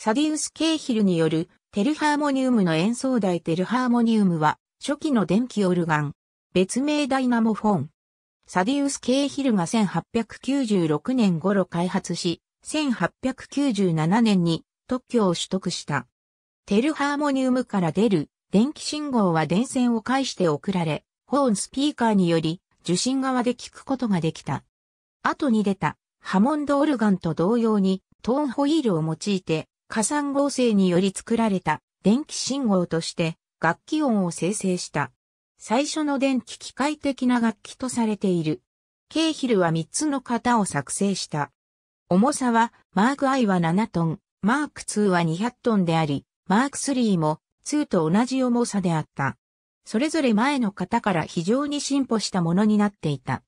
サディウス・ケイヒルによるテルハーモニウムの演奏台テルハーモニウムは初期の電気オルガン、別名ダイナモフォン。サディウス・ケイヒルが1896年頃開発し、1897年に特許を取得した。テルハーモニウムから出る電気信号は電線を介して送られ、ホーンスピーカーにより受信側で聞くことができた。後に出たハモンドオルガンと同様にトーンホイールを用いて加算合成により作られた電気信号として楽器音を生成した。最初の電気機械的な楽器とされている。ケーヒルは3つの型を作成した。重さは、マーク I は7トン、マーク2は200トンであり、マーク3も2と同じ重さであった。それぞれ前の型から非常に進歩したものになっていた。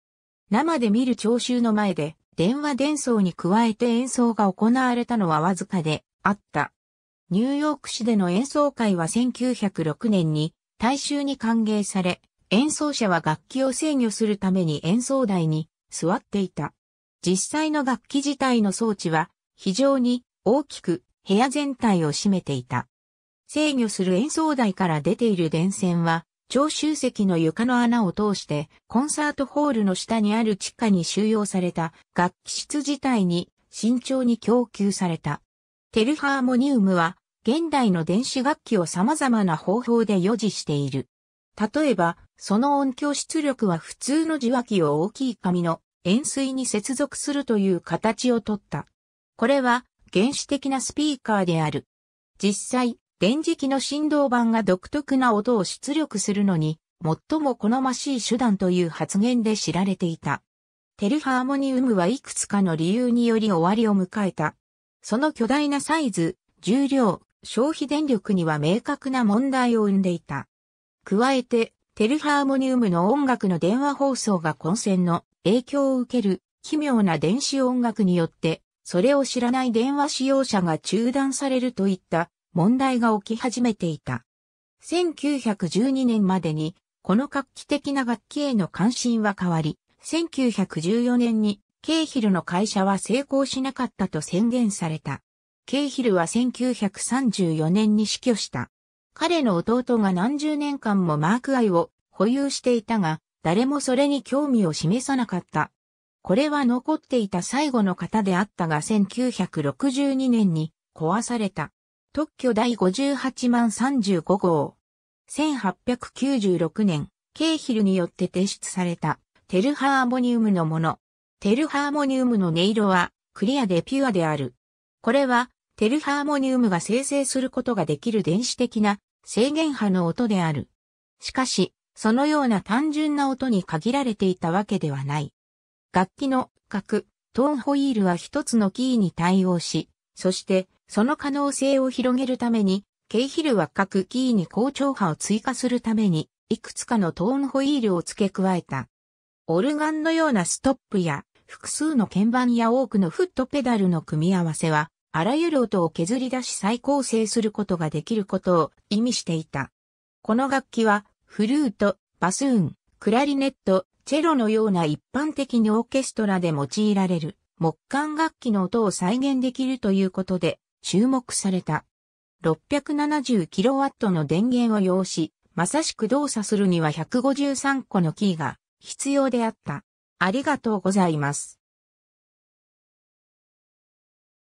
生で見る聴衆の前で、電話伝送に加えて演奏が行われたのはわずかで、あった。ニューヨーク市での演奏会は1906年に大衆に歓迎され、演奏者は楽器を制御するために演奏台に座っていた。実際の楽器自体の装置は非常に大きく部屋全体を占めていた。制御する演奏台から出ている電線は聴衆席の床の穴を通してコンサートホールの下にある地下に収容された楽器室自体に慎重に供給された。テルハーモニウムは、現代の電子楽器を様々な方法で予示している。例えば、その音響出力は普通の受話器を大きい紙の円錐に接続するという形をとった。これは原始的なスピーカーである。実際、電磁器の振動板が独特な音を出力するのに、最も好ましい手段という発言で知られていた。テルハーモニウムはいくつかの理由により終わりを迎えた。その巨大なサイズ、重量、消費電力には明確な問題を生んでいた。加えて、テルハーモニウムの音楽の電話放送が混戦の影響を受ける奇妙な電子音楽によって、それを知らない電話使用者が中断されるといった問題が起き始めていた。1912年までに、この画期的な楽器への関心は変わり、1914年にケイヒルの会社は成功しなかったと宣言された。ケイヒルは1934年に死去した。彼の弟が何十年間もマーク愛を保有していたが、誰もそれに興味を示さなかった。これは残っていた最後の方であったが1962年に壊された。特許第58万35号。1896年、ケーヒルによって提出されたテルハーモニウムのもの。テルハーモニウムの音色はクリアでピュアである。これはテルハーモニウムが生成することができる電子的な制限波の音である。しかし、そのような単純な音に限られていたわけではない。楽器の角、トーンホイールは一つのキーに対応し、そしてその可能性を広げるために、ケイヒルは各キーに高調波を追加するために、いくつかのトーンホイールを付け加えた。オルガンのようなストップや複数の鍵盤や多くのフットペダルの組み合わせは、あらゆる音を削り出し再構成することができることを意味していた。この楽器は、フルート、バスーン、クラリネット、チェロのような一般的にオーケストラで用いられる木管楽器の音を再現できるということで注目された。670kW の電源を要し、まさしく動作するには153個のキーが必要であった。ありがとうございます。